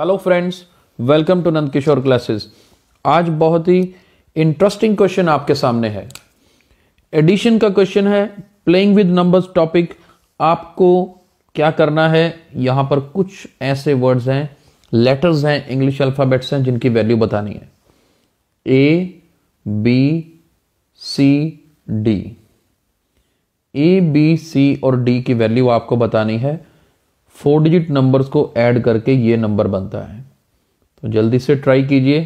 hello friends welcome to Nand Kishore classes आज बहुत ही interesting question आपके सामने है एडिशन का क्वेश्चन है प्लेइंग विद नंबर्स टॉपिक आपको क्या करना है यहां पर कुछ ऐसे वर्ड्स हैं लेटर्स हैं इंग्लिश अल्फ़ाबेट्स हैं जिनकी वैल्यू बतानी है A B C D A B C और डी की वैल्यू आपको बतानी है फोर डिजिट नंबर्स को ऐड करके ये नंबर बनता है तो जल्दी से ट्राई कीजिए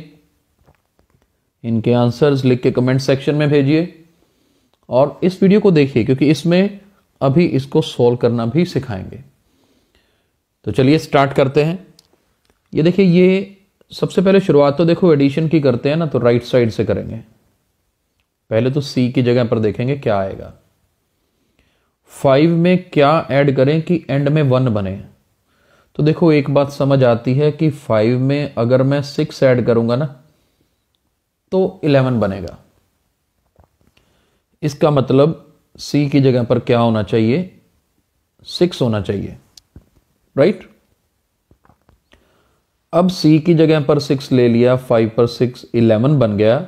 इनके आंसर्स लिख के कमेंट सेक्शन में भेजिए और इस वीडियो को देखिए क्योंकि इसमें अभी इसको सॉल्व करना भी सिखाएंगे तो चलिए स्टार्ट करते हैं ये देखिए ये सबसे पहले शुरुआत तो देखो एडिशन की करते हैं ना तो राइट साइड से करेंगे पहले तो सी की जगह पर देखेंगे क्या आएगा फाइव में क्या ऐड करें कि एंड में वन बने तो देखो एक बात समझ आती है कि फाइव में अगर मैं सिक्स ऐड करूंगा ना तो इलेवन बनेगा इसका मतलब सी की जगह पर क्या होना चाहिए सिक्स होना चाहिए राइट अब सी की जगह पर सिक्स ले लिया फाइव पर सिक्स इलेवन बन गया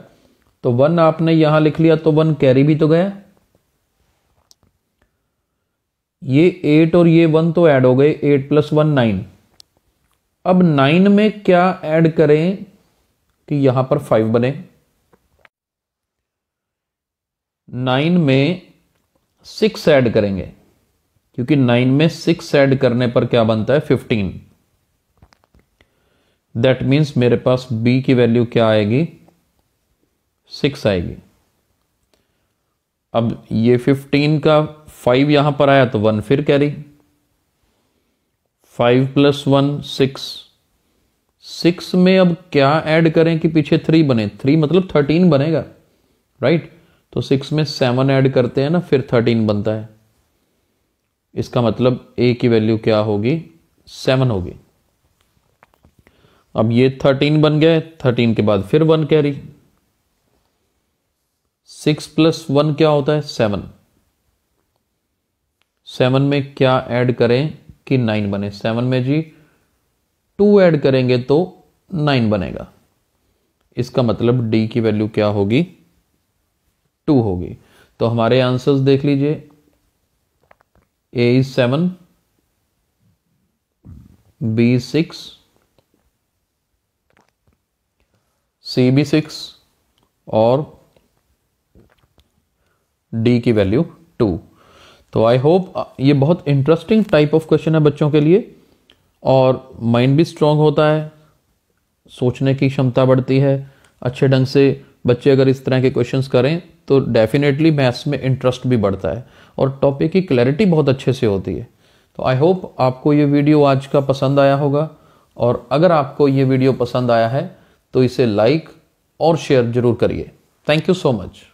तो वन आपने यहां लिख लिया तो वन कैरी भी तो गया ये एट और ये वन तो ऐड हो गए एट प्लस वन नाइन अब नाइन में क्या ऐड करें कि यहां पर फाइव बने नाइन में सिक्स ऐड करेंगे क्योंकि नाइन में सिक्स ऐड करने पर क्या बनता है फिफ्टीन दैट मीन्स मेरे पास बी की वैल्यू क्या आएगी सिक्स आएगी अब ये फिफ्टीन का फाइव यहां पर आया तो वन फिर carry five plus one six six में अब क्या ऐड करें कि पीछे थ्री बने थ्री मतलब थर्टीन बनेगा राइट तो सिक्स में सेवन ऐड करते हैं ना फिर थर्टीन बनता है इसका मतलब ए की वैल्यू क्या होगी सेवन होगी अब ये थर्टीन बन गए थर्टीन के बाद फिर one carry six plus one क्या होता है सेवन सेवन में क्या ऐड करें कि नाइन बने सेवन में जी टू ऐड करेंगे तो नाइन बनेगा इसका मतलब डी की वैल्यू क्या होगी टू होगी तो हमारे आंसर्स देख लीजिए A is seven B six C B six और डी की वैल्यू टू तो आई होप uh, ये बहुत इंटरेस्टिंग टाइप ऑफ क्वेश्चन है बच्चों के लिए और माइंड भी स्ट्रांग होता है सोचने की क्षमता बढ़ती है अच्छे ढंग से बच्चे अगर इस तरह के क्वेश्चंस करें तो डेफिनेटली मैथ्स में इंटरेस्ट भी बढ़ता है और टॉपिक की क्लैरिटी बहुत अच्छे से होती है तो आई होप आपको ये वीडियो आज का पसंद आया होगा और अगर आपको ये वीडियो पसंद आया है तो इसे लाइक और शेयर जरूर करिए थैंक यू सो मच